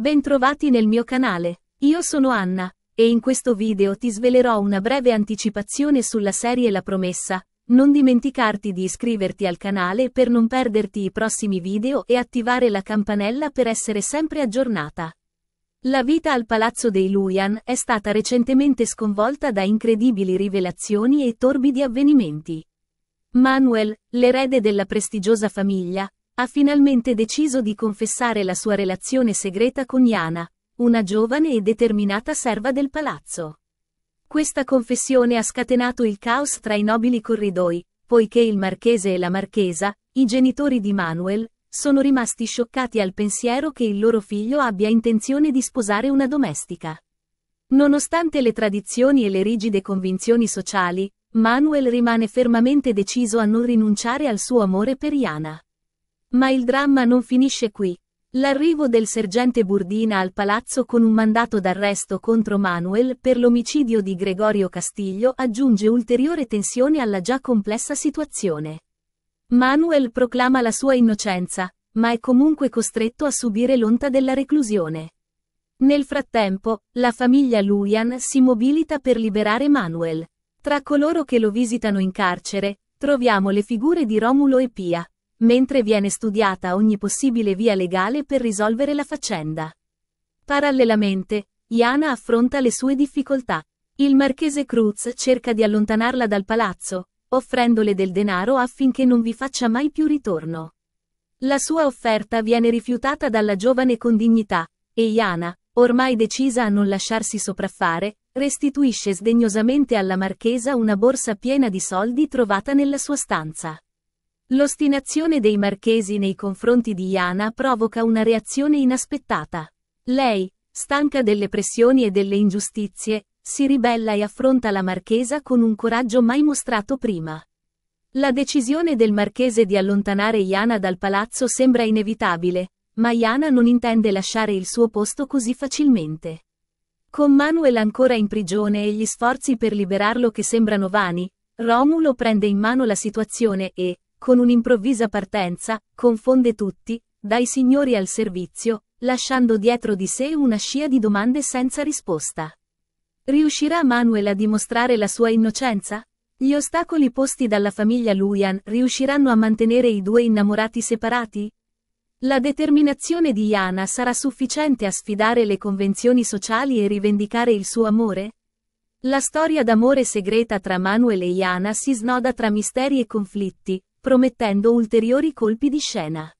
Bentrovati nel mio canale, io sono Anna, e in questo video ti svelerò una breve anticipazione sulla serie La Promessa, non dimenticarti di iscriverti al canale per non perderti i prossimi video e attivare la campanella per essere sempre aggiornata. La vita al Palazzo dei Luian è stata recentemente sconvolta da incredibili rivelazioni e torbidi avvenimenti. Manuel, l'erede della prestigiosa famiglia, ha finalmente deciso di confessare la sua relazione segreta con Yana, una giovane e determinata serva del palazzo. Questa confessione ha scatenato il caos tra i nobili corridoi, poiché il marchese e la marchesa, i genitori di Manuel, sono rimasti scioccati al pensiero che il loro figlio abbia intenzione di sposare una domestica. Nonostante le tradizioni e le rigide convinzioni sociali, Manuel rimane fermamente deciso a non rinunciare al suo amore per Yana. Ma il dramma non finisce qui. L'arrivo del sergente Burdina al palazzo con un mandato d'arresto contro Manuel per l'omicidio di Gregorio Castiglio aggiunge ulteriore tensione alla già complessa situazione. Manuel proclama la sua innocenza, ma è comunque costretto a subire l'onta della reclusione. Nel frattempo, la famiglia Luian si mobilita per liberare Manuel. Tra coloro che lo visitano in carcere, troviamo le figure di Romulo e Pia, mentre viene studiata ogni possibile via legale per risolvere la faccenda. Parallelamente, Iana affronta le sue difficoltà. Il marchese Cruz cerca di allontanarla dal palazzo, offrendole del denaro affinché non vi faccia mai più ritorno. La sua offerta viene rifiutata dalla giovane con dignità, e Iana, ormai decisa a non lasciarsi sopraffare, restituisce sdegnosamente alla marchesa una borsa piena di soldi trovata nella sua stanza. L'ostinazione dei marchesi nei confronti di Iana provoca una reazione inaspettata. Lei, stanca delle pressioni e delle ingiustizie, si ribella e affronta la marchesa con un coraggio mai mostrato prima. La decisione del marchese di allontanare Iana dal palazzo sembra inevitabile, ma Iana non intende lasciare il suo posto così facilmente. Con Manuel ancora in prigione e gli sforzi per liberarlo che sembrano vani, Romulo prende in mano la situazione e, con un'improvvisa partenza, confonde tutti, dai signori al servizio, lasciando dietro di sé una scia di domande senza risposta. Riuscirà Manuel a dimostrare la sua innocenza? Gli ostacoli posti dalla famiglia Luian riusciranno a mantenere i due innamorati separati? La determinazione di Yana sarà sufficiente a sfidare le convenzioni sociali e rivendicare il suo amore? La storia d'amore segreta tra Manuel e Yana si snoda tra misteri e conflitti, promettendo ulteriori colpi di scena.